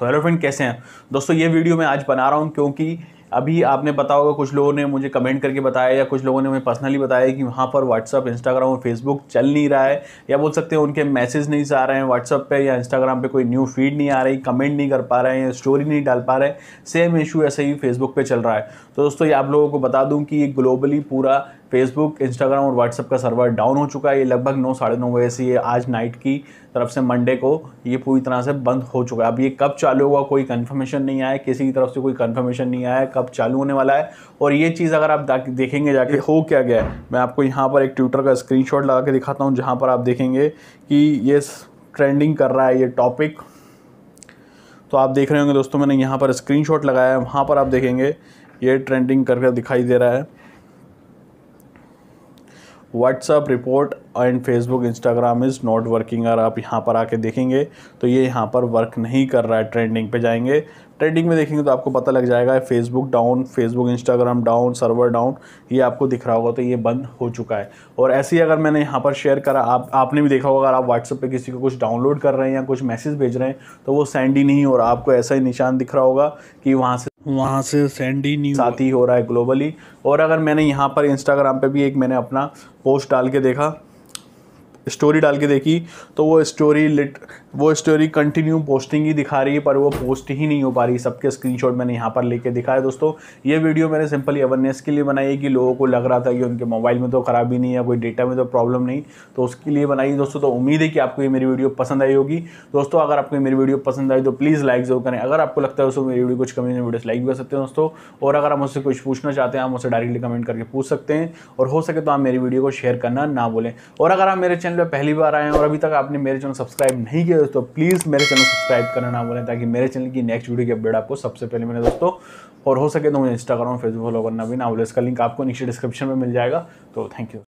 तो hello friend कैसे हैं दोस्तों ये वीडियो मैं आज बना रहा हूँ क्योंकि अभी आपने बताया होगा कुछ लोगों ने मुझे कमेंट करके बताया या कुछ लोगों ने मुझे पर्सनली बताया कि वहाँ पर व्हाट्सअप इंस्टाग्राम और फेसबुक चल नहीं रहा है या बोल सकते हैं उनके मैसेज नहीं आ रहे हैं व्हाट्सअप पे या इंस्टाग्राम पे कोई न्यू फीड नहीं आ रही कमेंट नहीं कर पा रहे हैं स्टोरी नहीं डाल पा रहे हैं सेम इशू ऐसे ही फेसबुक पर चल रहा है तो दोस्तों ये आप लोगों को बता दूँ कि ये ग्लोबली पूरा फेसबुक इंस्टाग्राम और व्हाट्सअप का सर्वर डाउन हो चुका है ये लगभग नौ साढ़े नौ बजे से ये आज नाइट की तरफ से मंडे को ये पूरी तरह से बंद हो चुका है अब ये कब चालू हुआ कोई कन्फर्मेशन नहीं आया किसी की तरफ से कोई कन्फर्मेशन नहीं आया कब चालू होने वाला है और ये चीज़ अगर आप देखेंगे जाके हो क्या गया है मैं आपको यहाँ पर एक ट्विटर का स्क्रीनशॉट लगा के दिखाता हूँ जहाँ पर आप देखेंगे कि ये ट्रेंडिंग कर रहा है ये टॉपिक तो आप देख रहे होंगे दोस्तों मैंने यहाँ पर स्क्रीनशॉट लगाया है वहाँ पर आप देखेंगे ये ट्रेंडिंग करके दिखाई दे रहा है WhatsApp report and Facebook Instagram is not working और आप यहाँ पर आके देखेंगे तो ये यहाँ पर वर्क नहीं कर रहा है ट्रेंडिंग पे जाएंगे ट्रेंडिंग में देखेंगे तो आपको पता लग जाएगा Facebook down Facebook Instagram down server down ये आपको दिख रहा होगा तो ये बंद हो चुका है और ऐसे ही अगर मैंने यहाँ पर शेयर करा आप आपने भी देखा होगा अगर आप व्हाट्सअप पर किसी को कुछ डाउनलोड कर रहे हैं या कुछ मैसेज भेज रहे हैं तो वो सेंड ही नहीं और आपको ऐसा ही निशान दिख रहा होगा कि वहाँ से वहाँ से सैंडी ही नहीं साथ ही हो रहा है ग्लोबली और अगर मैंने यहाँ पर इंस्टाग्राम पे भी एक मैंने अपना पोस्ट डाल के देखा स्टोरी डाल के देखी तो वो स्टोरी लिट वो स्टोरी कंटिन्यू पोस्टिंग ही दिखा रही है पर वो पोस्ट ही नहीं हो पा रही सबके स्क्रीनशॉट मैंने यहाँ पर लेके दिखाया दोस्तों ये वीडियो मैंने सिंपली अवेयरनेस के लिए बनाई है कि लोगों को लग रहा था कि उनके मोबाइल में तो ख़राबी नहीं है कोई डेटा में तो प्रॉब्लम नहीं तो उसके लिए बनाई दोस्तों तो उम्मीद है कि आपको ये मेरी वीडियो पसंद आई होगी दोस्तों अगर आपको मेरी वीडियो पसंद आई तो प्लीज़ लाइक जरूर करें अगर आपको लगता है दोस्तों मेरी वीडियो कुछ कमी वीडियो लाइक भी कर सकते हैं दोस्तों और अगर आप मुझसे कुछ पूछना चाहते हैं आप मुझसे डायरेक्टली कमेंट करके पूछ सकते हैं और हो सके तो आप मेरी वीडियो को शेयर करना ना बोलें और अगर आप मेरे चैनल चैनल पर पहली बार आए हैं और अभी तक आपने मेरे चैनल सब्सक्राइब नहीं किया दोस्तों प्लीज़ मेरे चैनल सब्सक्राइब करना ना भूलें ताकि मेरे चैनल की नेक्स्ट वीडियो की अपडेट आपको सबसे पहले मिले दोस्तों और हो सके तो मुझे इंस्टाग्राम फेसबुक फॉलो करना भी ना बोले इसका लिंक आपको नीचे डिस्क्रिप्शन में मिल जाएगा तो थैंक यू